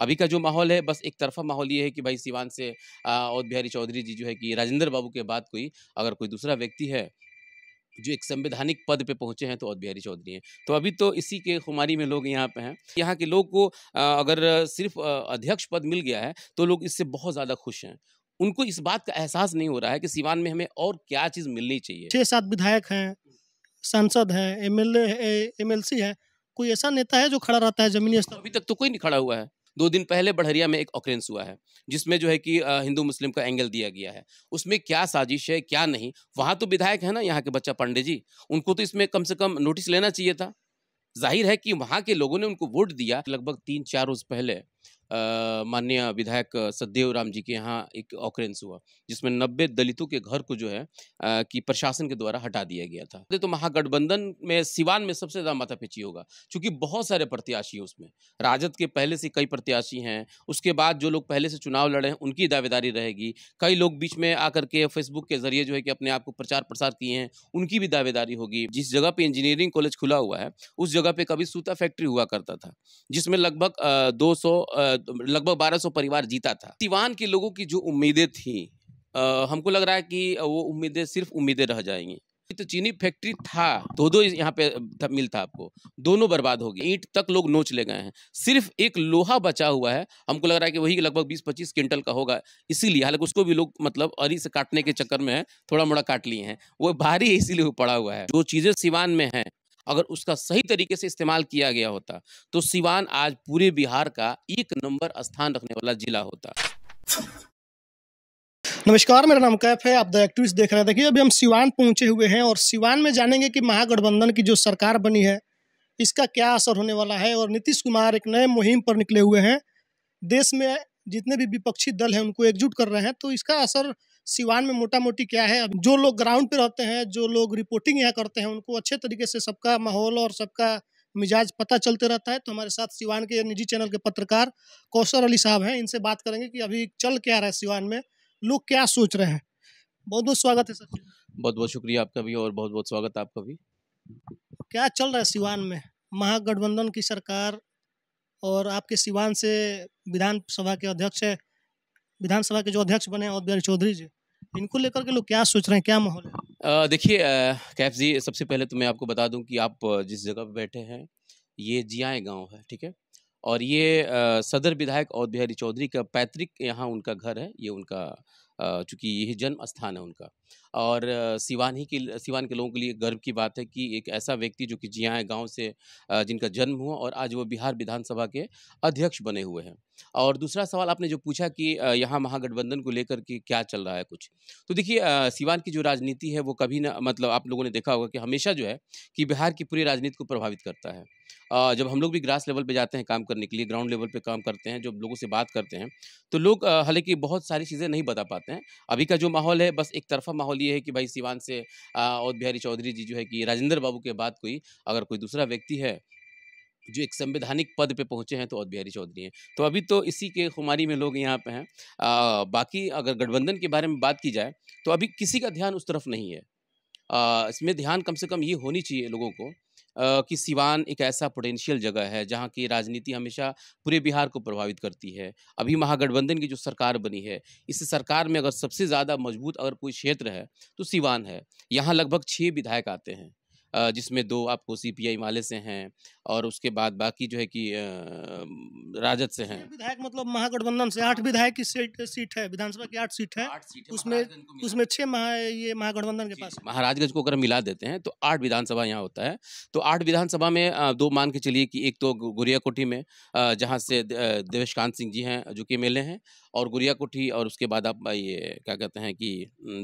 अभी का जो माहौल है बस एक तरफा माहौल ये है कि भाई सिवान से और बिहारी चौधरी जी जो है कि राजेंद्र बाबू के बाद कोई अगर कोई दूसरा व्यक्ति है जो एक संवैधानिक पद पे पहुंचे हैं तो औद बिहारी चौधरी हैं तो अभी तो इसी के खुमारी में लोग यहाँ पे हैं यहाँ के लोग को अगर सिर्फ अध्यक्ष पद मिल गया है तो लोग इससे बहुत ज़्यादा खुश हैं उनको इस बात का एहसास नहीं हो रहा है कि सिवान में हमें और क्या चीज़ मिलनी चाहिए छः सात विधायक हैं सांसद हैं M L M L C है कोई ऐसा नेता है जो खड़ा रहता है जमीनी तो स्तर अभी तक तो कोई नहीं खड़ा हुआ है दो दिन पहले बढ़रिया में एक ऑकरेंस हुआ है जिसमें जो है कि हिंदू मुस्लिम का एंगल दिया गया है उसमें क्या साजिश है क्या नहीं वहाँ तो विधायक है ना यहाँ के बच्चा पांडे जी उनको तो इसमें कम से कम नोटिस लेना चाहिए था जाहिर है कि वहाँ के लोगों ने उनको वोट दिया लगभग तीन चार रोज पहले माननीय विधायक सदेव राम जी के यहाँ एक ऑक्रेंस हुआ जिसमें नब्बे दलितों के घर को जो है कि प्रशासन के द्वारा हटा दिया गया था तो महागठबंधन में सिवान में सबसे ज़्यादा पेची होगा क्योंकि बहुत सारे प्रत्याशी उसमें राजद के पहले से कई प्रत्याशी हैं उसके बाद जो लोग पहले से चुनाव लड़े हैं उनकी दावेदारी रहेगी कई लोग बीच में आकर के फेसबुक के जरिए जो है कि अपने आप को प्रचार प्रसार किए हैं उनकी भी दावेदारी होगी जिस जगह पर इंजीनियरिंग कॉलेज खुला हुआ है उस जगह पर कभी सूता फैक्ट्री हुआ करता था जिसमें लगभग दो लगभग 1200 परिवार जीता था तिवान के लोगों की जो उम्मीदें थी हमको लग रहा है कि वो उम्मीदें सिर्फ उम्मीदें रह जाएंगी तो चीनी फैक्ट्री था दो दो यहाँ पे था, मिल था आपको दोनों बर्बाद हो गए ईंट तक लोग नोच ले गए हैं सिर्फ एक लोहा बचा हुआ है हमको लग रहा है कि वही लगभग 20-25 क्विंटल का होगा इसीलिए हालांकि उसको भी लोग मतलब अरी से काटने के चक्कर में है थोड़ा मोड़ा काट लिए हैं वो भारी है इसीलिए पड़ा हुआ है जो चीज़ें सिवान में है अगर उसका सही तरीके से इस्तेमाल किया गया होता तो सिवान आज पूरे बिहार का एक नंबर स्थान रखने वाला जिला होता नमस्कार मेरा नाम कैफ है आप द एक्टिविस्ट देख रहे हैं देखिए अभी हम सिवान पहुंचे हुए हैं और सिवान में जानेंगे कि महागठबंधन की जो सरकार बनी है इसका क्या असर होने वाला है और नीतीश कुमार एक नए मुहिम पर निकले हुए हैं देश में जितने भी विपक्षी दल हैं उनको एकजुट कर रहे हैं तो इसका असर सिवान में मोटा मोटी क्या है जो लोग ग्राउंड पे रहते हैं जो लोग रिपोर्टिंग यहाँ करते हैं उनको अच्छे तरीके से सबका माहौल और सबका मिजाज पता चलते रहता है तो हमारे साथ सिवान के निजी चैनल के पत्रकार कौशर अली साहब हैं इनसे बात करेंगे कि अभी चल क्या रहा है सिवान में लोग क्या सोच रहे हैं बहुत बहुत स्वागत है सर बहुत बहुत शुक्रिया आपका भी और बहुत बहुत स्वागत आपका भी क्या चल रहा है सिवान में महागठबंधन की सरकार और आपके सिवान से विधानसभा के अध्यक्ष है विधानसभा के जो अध्यक्ष बने और चौधरी जी इनको लेकर के लोग क्या सोच रहे हैं क्या माहौल है देखिए कैफ जी सबसे पहले तो मैं आपको बता दूं कि आप जिस जगह पर बैठे हैं ये जियाए गांव है ठीक है और ये आ, सदर विधायक और बिहारी चौधरी का पैतृक यहाँ उनका घर है ये उनका चूँकि यही जन्म स्थान है उनका और सिवान ही के सिवान के लोगों के लिए गर्व की बात है कि एक ऐसा व्यक्ति जो कि जिया हाँ, गांव से जिनका जन्म हुआ और आज वो बिहार विधानसभा के अध्यक्ष बने हुए हैं और दूसरा सवाल आपने जो पूछा कि यहाँ महागठबंधन को लेकर के क्या चल रहा है कुछ तो देखिए सिवान की जो राजनीति है वो कभी ना मतलब आप लोगों ने देखा होगा कि हमेशा जो है कि बिहार की पूरी राजनीति को प्रभावित करता है जब हम लोग भी ग्रास लेवल पे जाते हैं काम करने के लिए ग्राउंड लेवल पे काम करते हैं जब लोगों से बात करते हैं तो लोग हालांकि बहुत सारी चीज़ें नहीं बता पाते चाहते हैं अभी का जो माहौल है बस एक तरफा माहौल ये है कि भाई सिवान से औद बिहारी चौधरी जी जो है कि राजेंद्र बाबू के बाद कोई अगर कोई दूसरा व्यक्ति है जो एक संवैधानिक पद पे पहुंचे हैं तो अवध बिहारी चौधरी हैं तो अभी तो इसी के खुमारी में लोग यहाँ पे हैं आ, बाकी अगर गठबंधन के बारे में बात की जाए तो अभी किसी का ध्यान उस तरफ नहीं है आ, इसमें ध्यान कम से कम ये होनी चाहिए लोगों को कि सिवान एक ऐसा पोटेंशियल जगह है जहाँ की राजनीति हमेशा पूरे बिहार को प्रभावित करती है अभी महागठबंधन की जो सरकार बनी है इस सरकार में अगर सबसे ज़्यादा मजबूत अगर कोई क्षेत्र है तो सिवान है यहाँ लगभग छः विधायक आते हैं जिसमें दो आपको सीपीआई माले से हैं और उसके बाद बाकी जो है कि राजद से हैं विधायक मतलब महागठबंधन से आठ विधायक की सीट सीट है विधानसभा की आठ सीट है उसमें उसमें छः महा ये महागठबंधन के पास महाराजगंज को अगर मिला देते हैं तो आठ विधानसभा यहाँ होता है तो आठ विधानसभा में दो मान के चलिए कि एक तो गुरिया कोठी में जहाँ से कांत सिंह जी हैं जो कि एम हैं और गुरिया कोठी और उसके बाद आप ये क्या कहते हैं कि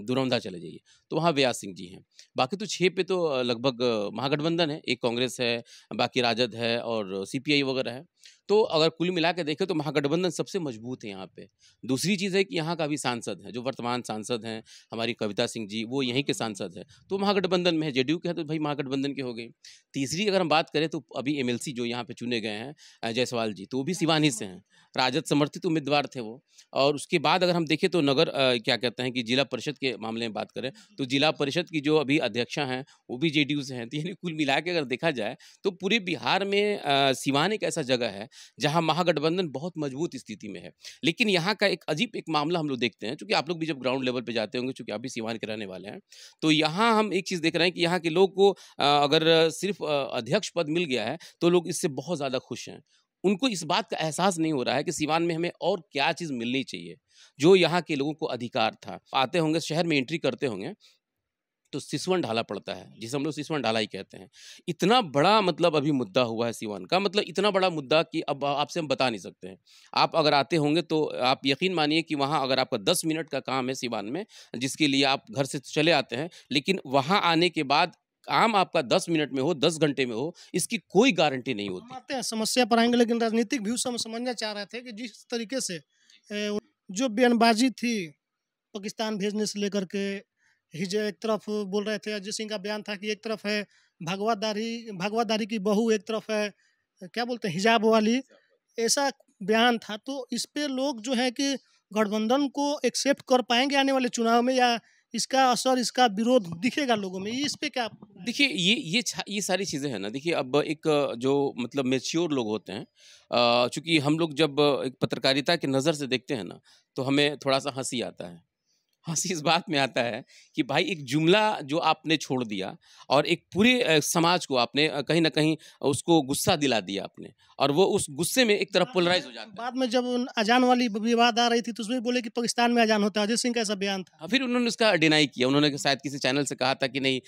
दुरौंधा चले जाइए तो वहाँ व्यास सिंह जी हैं बाकी तो छः पे तो लगभग महागठबंधन है एक कांग्रेस है बाकी राजद है और सीपीआई वगैरह है तो अगर कुल मिला के देखें तो महागठबंधन सबसे मजबूत है यहाँ पे दूसरी चीज़ है कि यहाँ का भी सांसद है जो वर्तमान सांसद हैं हमारी कविता सिंह जी वो यहीं के सांसद हैं तो महागठबंधन में है जेडीयू के हैं तो भाई महागठबंधन के हो गए तीसरी अगर हम बात करें तो अभी एम जो यहाँ पर चुने गए हैं जायसवाल जी तो वो भी सिवानी से हैं राजद समर्थित उम्मीदवार थे वो और उसके बाद अगर हम देखें तो नगर क्या कहते हैं कि जिला परिषद के मामले में बात करें तो जिला परिषद की जो अभी अध्यक्षा हैं वो भी जे से हैं तो यानी कुल मिला के अगर देखा जाए तो पूरे बिहार में सिवान एक ऐसा जगह है जहां महागठबंधन बहुत मजबूत स्थिति में है लेकिन यहाँ का एक अजीब एक मामला हम लोग देखते हैं चूंकि आप लोग भी जब ग्राउंड लेवल पर जाते होंगे चूंकि आप भी सीवान के रहने वाले हैं तो यहाँ हम एक चीज़ देख रहे हैं कि यहाँ के लोग को अगर सिर्फ अध्यक्ष पद मिल गया है तो लोग इससे बहुत ज़्यादा खुश हैं उनको इस बात का एहसास नहीं हो रहा है कि सिवान में हमें और क्या चीज़ मिलनी चाहिए जो यहाँ के लोगों को अधिकार था आते होंगे शहर में एंट्री करते होंगे तो सिसवन ढाला पड़ता है जिसे हम लोग सिसवन ढाला ही कहते हैं इतना बड़ा मतलब अभी मुद्दा हुआ है सीवान का मतलब इतना बड़ा मुद्दा कि अब आपसे हम बता नहीं सकते हैं आप अगर आते होंगे तो आप यकीन मानिए कि वहाँ अगर आपका दस मिनट का काम है सिवान में जिसके लिए आप घर से चले आते हैं लेकिन वहाँ आने के बाद काम आपका दस मिनट में हो दस घंटे में हो इसकी कोई गारंटी नहीं होती आते हैं समस्या पर आएंगे लेकिन राजनीतिक व्यू से हम समझना चाह रहे थे कि जिस तरीके से जो बयानबाजी थी पाकिस्तान भेजने से लेकर के हिजे एक तरफ बोल रहे थे अजय सिंह का बयान था कि एक तरफ है भगवादारी भगवादारी की बहू एक तरफ है क्या बोलते हैं हिजाब वाली ऐसा बयान था तो इस पर लोग जो है कि गठबंधन को एक्सेप्ट कर पाएंगे आने वाले चुनाव में या इसका असर इसका विरोध दिखेगा लोगों में इस पे क्या देखिए ये ये ये सारी चीज़ें हैं ना देखिए अब एक जो मतलब मेच्योर लोग होते हैं चूँकि हम लोग जब एक पत्रकारिता की नज़र से देखते हैं ना तो हमें थोड़ा सा हंसी आता है हंसी इस बात में आता है कि भाई एक जुमला जो आपने छोड़ दिया और एक पूरे समाज को आपने कहीं ना कहीं उसको गुस्सा दिला दिया आपने और वो उस गुस्से में एक तरफ पोलराइज हाँ, हो हाँ, जाता है बाद में जब अजान वाली विवाद आ रही थी तो उसमें बोले कि पाकिस्तान में अजान होता है अजय सिंह का ऐसा बयान था हाँ, फिर उन्होंने उसका डिनाई किया उन्होंने शायद किसी चैनल से कहा था कि नहीं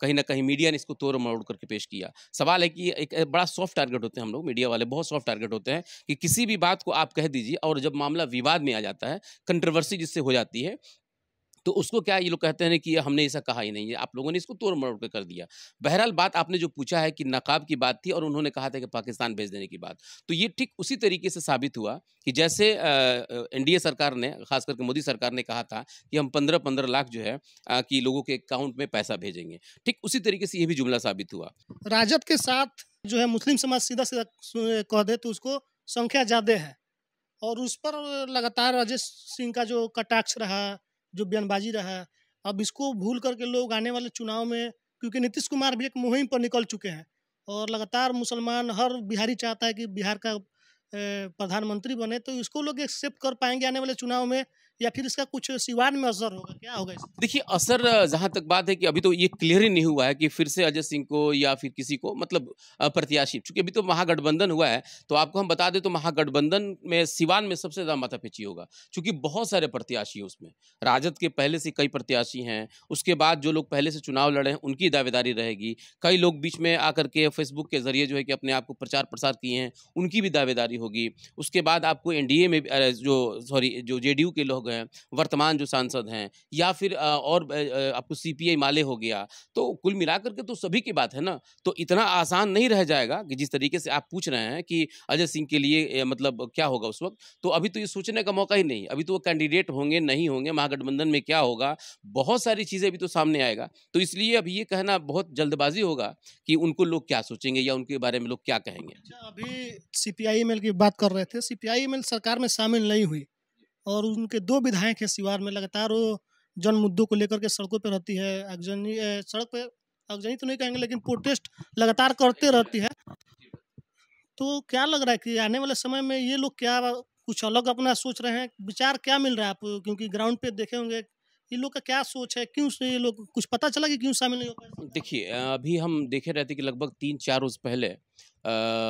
कहीं ना कहीं मीडिया ने इसको तोड़ मरोड़ करके पेश किया सवाल है कि एक बड़ा सॉफ्ट टारगेट होते हैं हम लोग मीडिया वाले बहुत सॉफ्ट टारगेट होते हैं कि किसी भी बात को आप कह दीजिए और जब मामला विवाद में आ जाता है कंट्रोवर्सी जिससे हो जाती है तो उसको क्या ये लोग कहते हैं कि हमने ऐसा कहा ही नहीं है आप लोगों ने इसको तोड़ मरोड़ कर दिया बहरहाल बात आपने जो पूछा है कि नकाब की बात थी और उन्होंने कहा था कि पाकिस्तान भेज देने की बात तो ये ठीक उसी तरीके से साबित हुआ कि जैसे एन सरकार ने खास करके मोदी सरकार ने कहा था कि हम पंद्रह पंद्रह लाख जो है कि लोगों के अकाउंट में पैसा भेजेंगे ठीक उसी तरीके से ये भी जुमला साबित हुआ राजद के साथ जो है मुस्लिम समाज सीधा सीधा कह दे तो उसको संख्या ज़्यादा है और उस पर लगातार राजेश सिंह का जो कटाक्ष रहा जो बयानबाजी रहा अब इसको भूल करके लोग आने वाले चुनाव में क्योंकि नीतीश कुमार भी एक मुहिम पर निकल चुके हैं और लगातार मुसलमान हर बिहारी चाहता है कि बिहार का प्रधानमंत्री बने तो इसको लोग एक्सेप्ट कर पाएंगे आने वाले चुनाव में या फिर इसका कुछ सिवान में असर होगा क्या होगा देखिए असर जहाँ तक बात है कि अभी तो ये क्लियर ही नहीं हुआ है कि फिर से अजय सिंह को या फिर किसी को मतलब प्रत्याशी चूंकि अभी तो महागठबंधन हुआ है तो आपको हम बता दें तो महागठबंधन में सिवान में सबसे ज़्यादा माथापीची होगा चूंकि बहुत सारे प्रत्याशी उसमें राजद के पहले से कई प्रत्याशी हैं उसके बाद जो लोग पहले से चुनाव लड़े हैं उनकी दावेदारी रहेगी कई लोग बीच में आकर के फेसबुक के जरिए जो है कि अपने आप को प्रचार प्रसार किए हैं उनकी भी दावेदारी होगी उसके बाद आपको एनडीए में जो सॉरी जो जेडीयू के लोग हैं वर्तमान जो सांसद हैं या फिर और आपको तो सीपीआई माले हो गया तो कुल मिलाकर के तो सभी की बात है ना तो इतना आसान नहीं रह जाएगा कि जिस तरीके से आप पूछ रहे हैं कि अजय सिंह के लिए मतलब क्या होगा उस वक्त तो अभी तो ये सोचने का मौका ही नहीं अभी तो वो कैंडिडेट होंगे नहीं होंगे महागठबंधन में क्या होगा बहुत सारी चीज़ें अभी तो सामने आएगा तो इसलिए अभी ये कहना बहुत जल्दबाजी होगा कि उनको लोग क्या सोचेंगे या उनके बारे में लोग क्या कहेंगे अच्छा, अभी सी पी e की बात कर रहे थे सी पी e सरकार में शामिल नहीं हुई और उनके दो विधायक हैं सिवार में लगातार वो जन मुद्दों को लेकर के सड़कों पर रहती है सड़क पर अगजनी तो नहीं कहेंगे लेकिन प्रोटेस्ट लगातार करते रहती है तो क्या लग रहा है कि आने वाले समय में ये लोग क्या कुछ अलग अपना सोच रहे हैं विचार क्या मिल रहा है आपको क्योंकि ग्राउंड पे देखे होंगे ये लोग का क्या सोच है क्यों से ये लोग कुछ पता चला कि क्यों शामिल नहीं हो पाए देखिए अभी हम देखे रहते कि लगभग तीन चार रोज पहले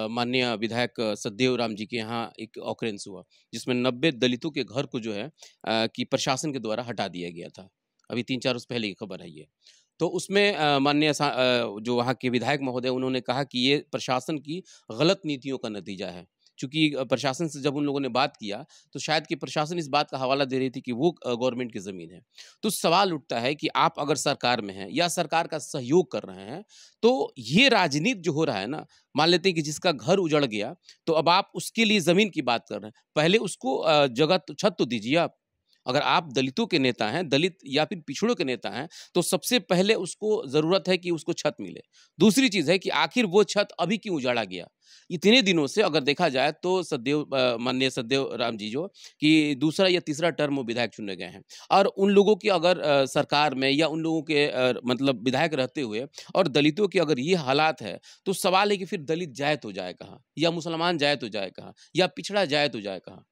माननीय विधायक सददेव राम जी के यहाँ एक ऑक्रेंस हुआ जिसमें नब्बे दलितों के घर को जो है कि प्रशासन के द्वारा हटा दिया गया था अभी तीन चार उस पहले की खबर है ये तो उसमें माननीय जो वहाँ के विधायक महोदय उन्होंने कहा कि ये प्रशासन की गलत नीतियों का नतीजा है चूंकि प्रशासन से जब उन लोगों ने बात किया तो शायद कि प्रशासन इस बात का हवाला दे रही थी कि वो गवर्नमेंट की ज़मीन है तो सवाल उठता है कि आप अगर सरकार में हैं या सरकार का सहयोग कर रहे हैं तो ये राजनीति जो हो रहा है ना मान लेते हैं कि जिसका घर उजड़ गया तो अब आप उसके लिए ज़मीन की बात कर रहे हैं पहले उसको जगह तो, छत तो दीजिए आप अगर आप दलितों के नेता हैं दलित या फिर पिछड़ों के नेता हैं तो सबसे पहले उसको ज़रूरत है कि उसको छत मिले दूसरी चीज़ है कि आखिर वो छत अभी क्यों उजाड़ा गया इतने दिनों से अगर देखा जाए तो सदैव माननीय सदैव राम जी जो कि दूसरा या तीसरा टर्म वो विधायक चुने गए हैं और उन लोगों की अगर सरकार में या उन लोगों के मतलब विधायक रहते हुए और दलितों की अगर ये हालात है तो सवाल है कि फिर दलित जाए तो जाए कहाँ या मुसलमान जाए तो जाए कहाँ या पिछड़ा जाए तो जाए कहाँ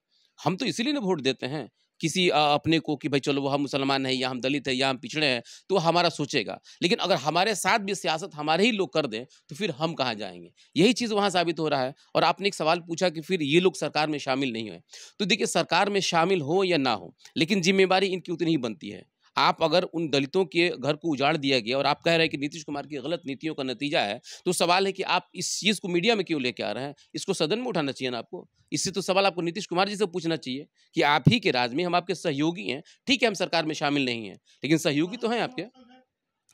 हम तो इसीलिए ना वोट देते हैं किसी अपने को कि भाई चलो हम मुसलमान हैं या हम दलित हैं या हम पिछड़े हैं तो हमारा सोचेगा लेकिन अगर हमारे साथ भी सियासत हमारे ही लोग कर दें तो फिर हम कहाँ जाएंगे यही चीज़ वहाँ साबित हो रहा है और आपने एक सवाल पूछा कि फिर ये लोग सरकार में शामिल नहीं हुए तो देखिए सरकार में शामिल हो या ना हो लेकिन जिम्मेवारी इनकी उतनी ही बनती है आप अगर उन दलितों के घर को उजाड़ दिया गया और आप कह रहे हैं कि नीतीश कुमार की गलत नीतियों का नतीजा है तो सवाल है कि आप इस चीज़ को मीडिया में क्यों लेके आ रहे हैं इसको सदन में उठाना चाहिए ना आपको इससे तो सवाल आपको नीतीश कुमार जी से पूछना चाहिए कि आप ही के राज में हम आपके सहयोगी हैं ठीक है हम सरकार में शामिल नहीं हैं लेकिन सहयोगी तो हैं आपके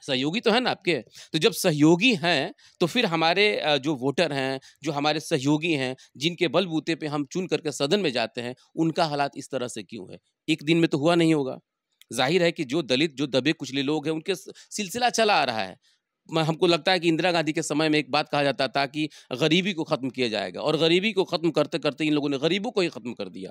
सहयोगी तो हैं ना आपके तो जब सहयोगी हैं तो फिर हमारे जो वोटर हैं जो हमारे सहयोगी हैं जिनके बलबूते पे हम चुन करके सदन में जाते हैं उनका हालात इस तरह से क्यों है एक दिन में तो हुआ नहीं होगा जाहिर है कि जो दलित जो दबे कुचले लोग हैं उनके सिलसिला चला आ रहा है हमको लगता है कि इंदिरा गांधी के समय में एक बात कहा जाता था कि गरीबी को ख़त्म किया जाएगा और गरीबी को ख़त्म करते करते इन लोगों ने गरीबों को ही ख़त्म कर दिया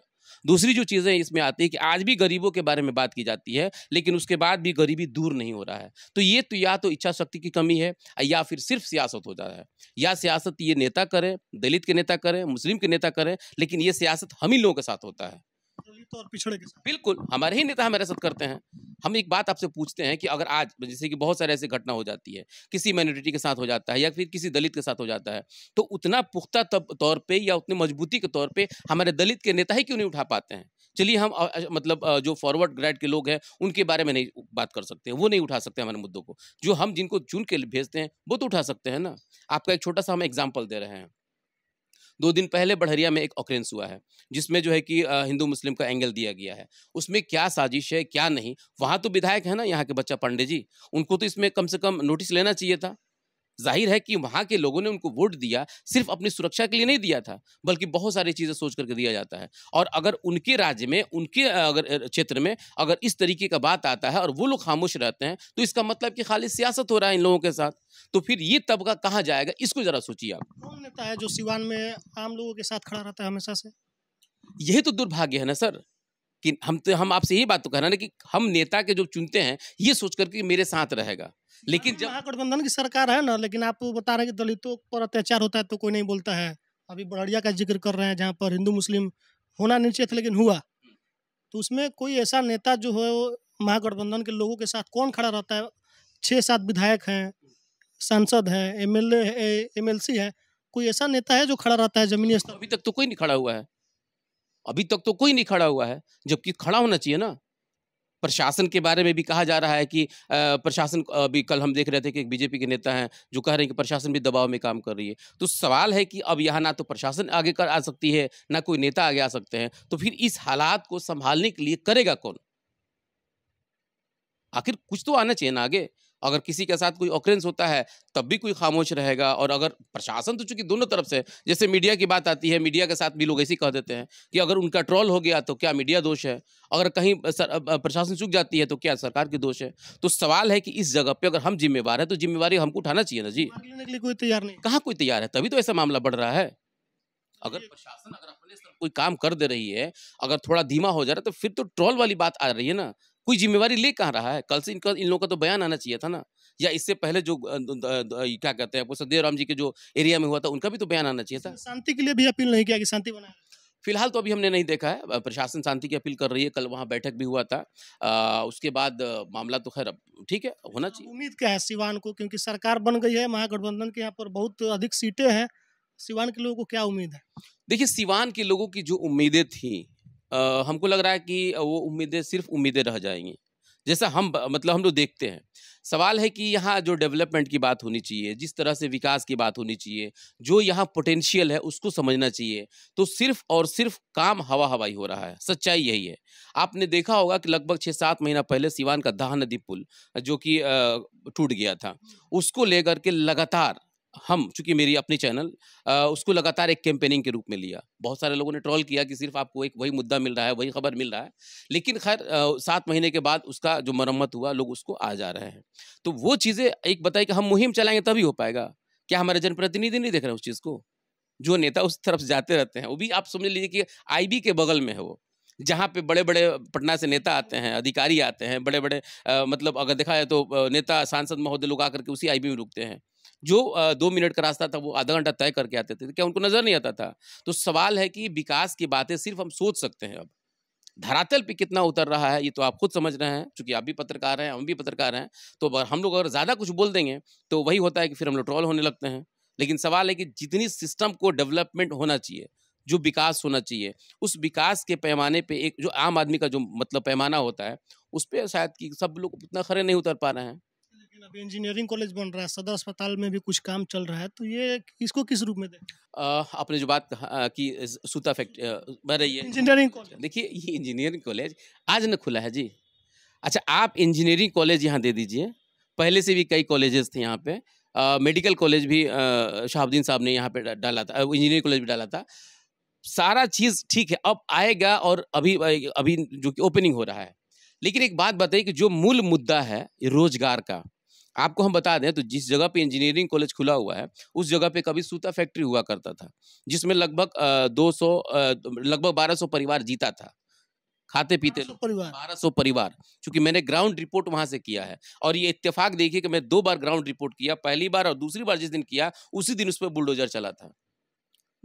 दूसरी जो चीज़ें इसमें आती है कि आज भी गरीबों के बारे में बात की जाती है लेकिन उसके बाद भी गरीबी दूर नहीं हो रहा है तो ये तो या तो इच्छा शक्ति की कमी है या फिर सिर्फ सियासत हो जा रहा है या सियासत ये नेता करें दलित के नेता करें मुस्लिम के नेता करें लेकिन ये सियासत हम ही लोगों के साथ होता है दलित तो और पिछड़े के साथ बिल्कुल हमारे ही नेता हमारे साथ करते हैं हम एक बात आपसे पूछते हैं कि अगर आज जैसे कि बहुत सारे ऐसी घटना हो जाती है किसी माइनॉरिटी के साथ हो जाता है या फिर किसी दलित के साथ हो जाता है तो उतना पुख्ता तौर पे या उतनी मजबूती के तौर पे हमारे दलित के नेता ही क्यों नहीं उठा पाते हैं चलिए हम मतलब जो फॉरवर्ड ग्रेड के लोग हैं उनके बारे में नहीं बात कर सकते हैं वो नहीं उठा सकते हमारे मुद्दों को जो हम जिनको चुन के भेजते हैं वो तो उठा सकते हैं ना आपका एक छोटा सा हम एग्जाम्पल दे रहे हैं दो दिन पहले बढ़रिया में एक ऑकरेंस हुआ है जिसमें जो है कि हिंदू मुस्लिम का एंगल दिया गया है उसमें क्या साजिश है क्या नहीं वहाँ तो विधायक है ना यहाँ के बच्चा पांडे जी उनको तो इसमें कम से कम नोटिस लेना चाहिए था जाहिर है कि वहाँ के लोगों ने उनको वोट दिया सिर्फ अपनी सुरक्षा के लिए नहीं दिया था बल्कि बहुत सारी चीज़ें सोच करके दिया जाता है और अगर उनके राज्य में उनके अगर क्षेत्र में अगर इस तरीके का बात आता है और वो लोग खामोश रहते हैं तो इसका मतलब कि खाली सियासत हो रहा है इन लोगों के साथ तो फिर ये तबका कहाँ जाएगा इसको ज़रा सोचिए आप कौन नेता है जो सिवान में आम लोगों के साथ खड़ा रहता है हमेशा से यही तो दुर्भाग्य है ना सर कि हम तो हम आपसे यही बात तो कह रहे हैं कि हम नेता के जो चुनते हैं ये सोच करके मेरे साथ रहेगा लेकिन जब महागठबंधन की सरकार है ना लेकिन आप बता रहे हैं कि दलितों पर अत्याचार होता है तो कोई नहीं बोलता है अभी बढ़िया का जिक्र कर रहे हैं जहाँ पर हिंदू मुस्लिम होना नहीं चाहिए था लेकिन हुआ तो उसमें कोई ऐसा नेता जो है महागठबंधन के लोगों के साथ कौन खड़ा रहता है छः सात विधायक हैं सांसद हैं M L M L C है कोई ऐसा नेता है जो खड़ा रहता है जमीनी स्तर अभी तक तो कोई नहीं खड़ा हुआ है अभी तक तो कोई नहीं खड़ा हुआ है जबकि खड़ा होना चाहिए ना प्रशासन के बारे में भी कहा जा रहा है कि प्रशासन अभी कल हम देख रहे थे कि बीजेपी के नेता हैं जो कह रहे हैं कि प्रशासन भी दबाव में काम कर रही है तो सवाल है कि अब यहाँ ना तो प्रशासन आगे कर आ सकती है ना कोई नेता आगे आ सकते हैं तो फिर इस हालात को संभालने के लिए करेगा कौन आखिर कुछ तो आना चाहिए ना आगे अगर किसी के साथ कोई ऑक्रेंस होता है तब भी कोई खामोश रहेगा और अगर प्रशासन तो चूंकि दोनों तरफ से जैसे मीडिया की बात आती है मीडिया के साथ भी लोग ऐसे कह देते हैं कि अगर उनका ट्रोल हो गया तो क्या मीडिया दोष है अगर कहीं प्रशासन चुक जाती है तो क्या सरकार की दोष है तो सवाल है कि इस जगह पे अगर हम जिम्मेवार है तो जिम्मेवारी हमको उठाना चाहिए ना जी कोई तैयार नहीं कहाँ कोई तैयार है तभी तो ऐसा मामला बढ़ रहा है अगर प्रशासन अगर अपने कोई काम कर दे रही है अगर थोड़ा धीमा हो जा रहा है तो फिर तो ट्रोल वाली बात आ रही है ना कोई जिम्मेवारी ले कहाँ रहा है कल से इनका इन लोगों का तो बयान आना चाहिए था ना या इससे पहले जो क्या कहते हैं सदेव राम जी के जो एरिया में हुआ था उनका भी तो बयान आना चाहिए था शांति के लिए भी अपील नहीं किया कि शांति बनाए फिलहाल तो अभी हमने नहीं देखा है प्रशासन शांति की अपील कर रही है कल वहाँ बैठक भी हुआ था आ, उसके बाद मामला तो खैर ठीक है होना हाँ, चाहिए उम्मीद क्या है सिवान को क्योंकि सरकार बन गई है महागठबंधन के यहाँ पर बहुत अधिक सीटें हैं सिवान के लोगों को क्या उम्मीद है देखिए सिवान के लोगों की जो उम्मीदें थी हमको लग रहा है कि वो उम्मीदें सिर्फ उम्मीदें रह जाएंगी जैसा हम मतलब हम लोग देखते हैं सवाल है कि यहाँ जो डेवलपमेंट की बात होनी चाहिए जिस तरह से विकास की बात होनी चाहिए जो यहाँ पोटेंशियल है उसको समझना चाहिए तो सिर्फ और सिर्फ काम हवा हवाई हो रहा है सच्चाई यही है आपने देखा होगा कि लगभग छः सात महीना पहले सिवान का दाह नदी पुल जो कि टूट गया था उसको लेकर के लगातार हम चूंकि मेरी अपनी चैनल आ, उसको लगातार एक कैंपेनिंग के रूप में लिया बहुत सारे लोगों ने ट्रॉल किया कि सिर्फ आपको एक वही मुद्दा मिल रहा है वही खबर मिल रहा है लेकिन खैर सात महीने के बाद उसका जो मरम्मत हुआ लोग उसको आ जा रहे हैं तो वो चीज़ें एक बताई कि हम मुहिम चलाएंगे तभी हो पाएगा क्या हमारे जनप्रतिनिधि नहीं देख रहे उस चीज़ को जो नेता उस तरफ जाते रहते हैं वो भी आप समझ लीजिए कि आईबी के बगल में है वो जहाँ पे बड़े बड़े पटना से नेता आते हैं अधिकारी आते हैं बड़े बड़े आ, मतलब अगर देखा जाए तो नेता सांसद महोदय लोग आकर के उसी आईबी में रुकते हैं जो दो मिनट का रास्ता था वो आधा घंटा तय करके आते थे तो क्या उनको नज़र नहीं आता था तो सवाल है कि विकास की बातें सिर्फ हम सोच सकते हैं अब धरातल पे कितना उतर रहा है ये तो आप खुद समझ रहे हैं क्योंकि आप भी पत्रकार हैं हम भी पत्रकार हैं तो हम लोग अगर ज़्यादा कुछ बोल देंगे तो वही होता है कि फिर हम लोग ट्रॉल होने लगते हैं लेकिन सवाल है कि जितनी सिस्टम को डेवलपमेंट होना चाहिए जो विकास होना चाहिए उस विकास के पैमाने पे एक जो आम आदमी का जो मतलब पैमाना होता है उस पर शायद कि सब लोग उतना खड़े नहीं उतर पा रहे हैं लेकिन अभी इंजीनियरिंग कॉलेज बन रहा है सदर अस्पताल में भी कुछ काम चल रहा है तो ये इसको किस रूप में देखें आपने जो बात की सूता फैक्ट्री बन रही है इंजीनियरिंग कॉलेज अच्छा, देखिए ये इंजीनियरिंग कॉलेज आज न खुला है जी अच्छा आप इंजीनियरिंग कॉलेज यहाँ दे दीजिए पहले से भी कई कॉलेजेस थे यहाँ पे मेडिकल कॉलेज भी शहाबुद्दीन साहब ने यहाँ पे डाला था इंजीनियरिंग कॉलेज भी डाला था सारा चीज़ ठीक है अब आएगा और अभी अभी जो कि ओपनिंग हो रहा है लेकिन एक बात बताइए कि जो मूल मुद्दा है रोजगार का आपको हम बता दें तो जिस जगह पे इंजीनियरिंग कॉलेज खुला हुआ है उस जगह पे कभी सूता फैक्ट्री हुआ करता था जिसमें लगभग दो सौ लगभग बारह सौ परिवार जीता था खाते पीते परिवार बारह सौ परिवार चूंकि मैंने ग्राउंड रिपोर्ट वहां से किया है और ये इत्तेफाक देखिए कि मैं दो बार ग्राउंड रिपोर्ट किया पहली बार और दूसरी बार जिस दिन किया उसी दिन उस पर बुलडोजर चला था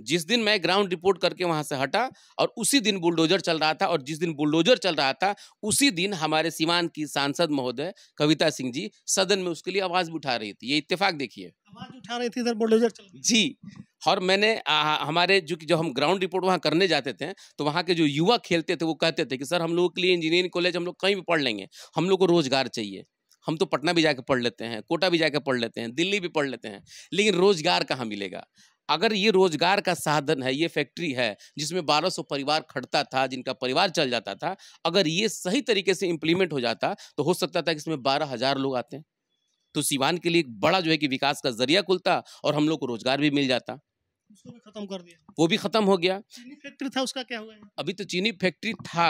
जिस दिन मैं ग्राउंड रिपोर्ट करके वहां से हटा और उसी दिन बुलडोजर चल रहा था और जिस दिन बुलडोजर चल रहा था उसी दिन हमारे सीमान की सांसद महोदय कविता सिंह जी सदन में उसके लिए आवाज भी उठा रही थी ये इत्तेफाक देखिए आवाज उठा रही थी इधर बुलडोजर चल जी और मैंने आ, हमारे जो कि जब हम ग्राउंड रिपोर्ट वहाँ करने जाते थे तो वहाँ के जो युवा खेलते थे वो कहते थे कि सर हम लोगों के लिए इंजीनियरिंग कॉलेज हम लोग कहीं भी पढ़ लेंगे हम लोग को रोजगार चाहिए हम तो पटना भी जाके पढ़ लेते हैं कोटा भी जाके पढ़ लेते हैं दिल्ली भी पढ़ लेते हैं लेकिन रोजगार कहाँ मिलेगा अगर ये रोजगार का साधन है ये फैक्ट्री है जिसमें 1200 परिवार खड़ता था जिनका परिवार चल जाता था अगर ये सही तरीके से इम्प्लीमेंट हो जाता तो हो सकता था कि इसमें बारह हजार लोग आते हैं तो सिवान के लिए एक बड़ा जो है कि विकास का जरिया खुलता और हम लोग को रोजगार भी मिल जाता खत्म कर दिया वो भी खत्म हो गया चीनी फैक्ट्री था उसका क्या हुआ अभी तो चीनी फैक्ट्री था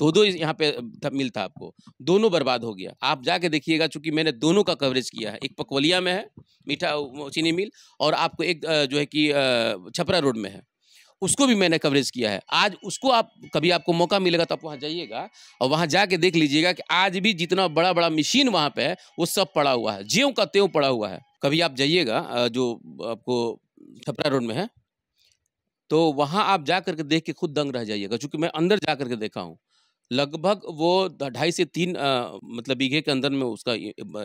दो दो यहाँ पे मिलता आपको दोनों बर्बाद हो गया आप जाके देखिएगा चूंकि मैंने दोनों का कवरेज किया है एक पकवलिया में है मीठा चीनी मिल और आपको एक जो है कि छपरा रोड में है उसको भी मैंने कवरेज किया है आज उसको आप कभी आपको मौका मिलेगा तो आप वहाँ जाइएगा और वहाँ जाके देख लीजिएगा कि आज भी जितना बड़ा बड़ा मशीन वहाँ पे है वो सब पड़ा हुआ है ज्यों का त्यों पड़ा हुआ है कभी आप जाइएगा जो आपको छपरा रोड में है तो वहाँ आप जा करके देख के खुद दंग रह जाइएगा चूँकि मैं अंदर जा करके देखा हूँ लगभग वो ढाई से तीन आ, मतलब बीघे के अंदर में उसका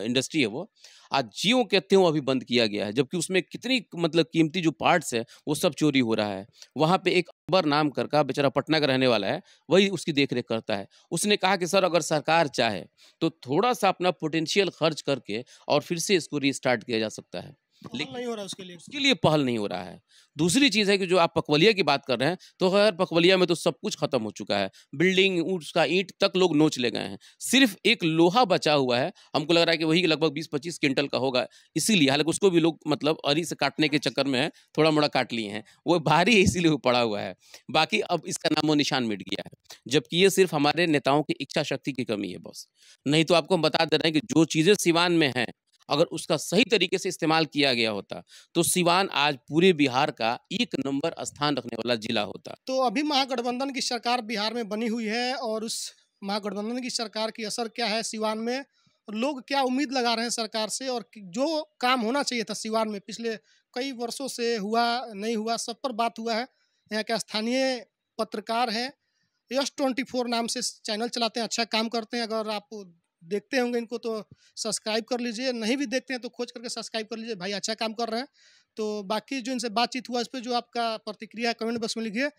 इंडस्ट्री है वो आज जियो कहते हो अभी बंद किया गया है जबकि उसमें कितनी मतलब कीमती जो पार्ट्स है वो सब चोरी हो रहा है वहाँ पे एक अकबर नाम कर का बेचारा पटना का रहने वाला है वही उसकी देख रेख करता है उसने कहा कि सर अगर सरकार चाहे तो थोड़ा सा अपना पोटेंशियल खर्च करके और फिर से इसको रिस्टार्ट किया जा सकता है नहीं हो रहा उसके लिए उसके लिए पहल नहीं हो रहा है दूसरी चीज़ है कि जो आप पकवलिया की बात कर रहे हैं तो खैर पकवलिया में तो सब कुछ खत्म हो चुका है बिल्डिंग उसका ईंट तक लोग नोच ले गए हैं सिर्फ एक लोहा बचा हुआ है हमको लग रहा है कि वही लगभग बीस पच्चीस क्विंटल का होगा इसीलिए हालांकि उसको भी लोग मतलब अरी से काटने के चक्कर में थोड़ा मोड़ा काट लिए हैं वो भारी इसीलिए पड़ा हुआ है बाकी अब इसका नामो निशान मिट गया है जबकि ये सिर्फ हमारे नेताओं की इच्छा शक्ति की कमी है बस नहीं तो आपको हम बता दे रहे हैं कि जो चीज़ें सिवान में हैं अगर उसका सही तरीके से इस्तेमाल किया गया होता तो सिवान आज पूरे बिहार का एक नंबर स्थान रखने वाला जिला होता तो अभी महागठबंधन की सरकार बिहार में बनी हुई है और उस महागठबंधन की सरकार की असर क्या है सिवान में लोग क्या उम्मीद लगा रहे हैं सरकार से और जो काम होना चाहिए था सिवान में पिछले कई वर्षों से हुआ नहीं हुआ सब पर बात हुआ है यहाँ के स्थानीय पत्रकार हैं यश ट्वेंटी फोर नाम से चैनल चलाते हैं अच्छा काम करते हैं अगर आप देखते होंगे इनको तो सब्सक्राइब कर लीजिए नहीं भी देखते हैं तो खोज करके सब्सक्राइब कर लीजिए भाई अच्छा काम कर रहे हैं तो बाकी जो इनसे बातचीत हुआ इस पर जो आपका प्रतिक्रिया कमेंट बॉक्स में लिखिए